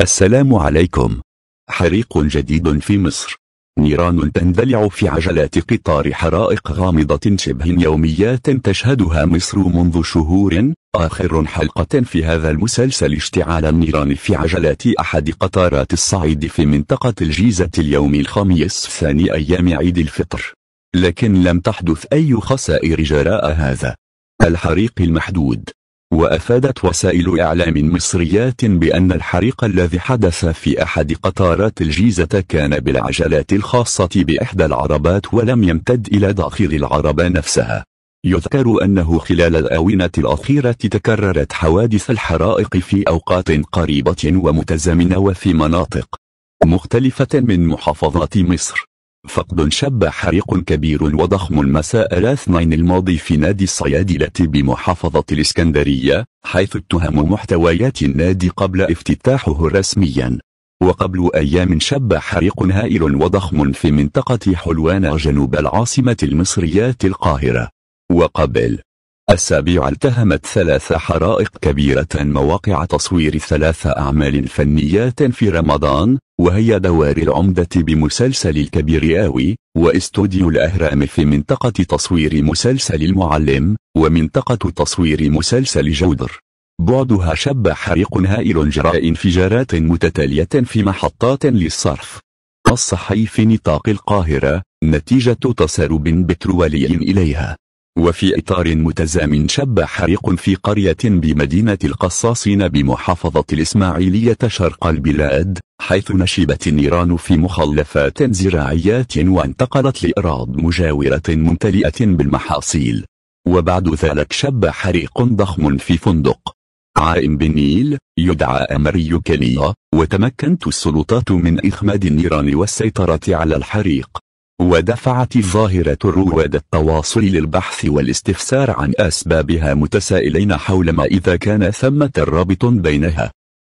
السلام عليكم حريق جديد في مصر نيران تندلع في عجلات قطار حرائق غامضة شبه يوميات تشهدها مصر منذ شهور آخر حلقة في هذا المسلسل اشتعال النيران في عجلات أحد قطارات الصعيد في منطقة الجيزة اليوم الخميس ثاني أيام عيد الفطر لكن لم تحدث أي خسائر جراء هذا الحريق المحدود وأفادت وسائل إعلام مصريات بأن الحريق الذي حدث في أحد قطارات الجيزة كان بالعجلات الخاصة بإحدى العربات ولم يمتد إلى داخل العربة نفسها يذكر أنه خلال الآونة الأخيرة تكررت حوادث الحرائق في أوقات قريبة ومتزامنة وفي مناطق مختلفة من محافظات مصر فقد شب حريق كبير وضخم مساء الاثنين الماضي في نادي الصيادلة بمحافظة الإسكندرية حيث اتهم محتويات النادي قبل افتتاحه رسميا وقبل أيام شب حريق هائل وضخم في منطقة حلوان جنوب العاصمة المصرية القاهرة وقبل السابع التهمت ثلاث حرائق كبيرة مواقع تصوير ثلاث أعمال فنيات في رمضان وهي دوار العمدة بمسلسل الكبير آوي واستوديو الأهرام في منطقة تصوير مسلسل المعلم ومنطقة تصوير مسلسل جودر بعدها شب حريق هائل جراء انفجارات متتالية في محطات للصرف الصحي في نطاق القاهرة نتيجة تسرب بترولي إليها وفي إطار متزامن شب حريق في قرية بمدينة القصاصين بمحافظة الإسماعيلية شرق البلاد حيث نشبت النيران في مخلفات زراعيات وانتقلت لأراض مجاورة ممتلئة بالمحاصيل وبعد ذلك شب حريق ضخم في فندق عائم بالنيل يدعى أمري كنيا وتمكنت السلطات من إخماد النيران والسيطرة على الحريق ودفعت الظاهرة رواد التواصل للبحث والاستفسار عن أسبابها متسائلين حول ما إذا كان ثمة رابط بينها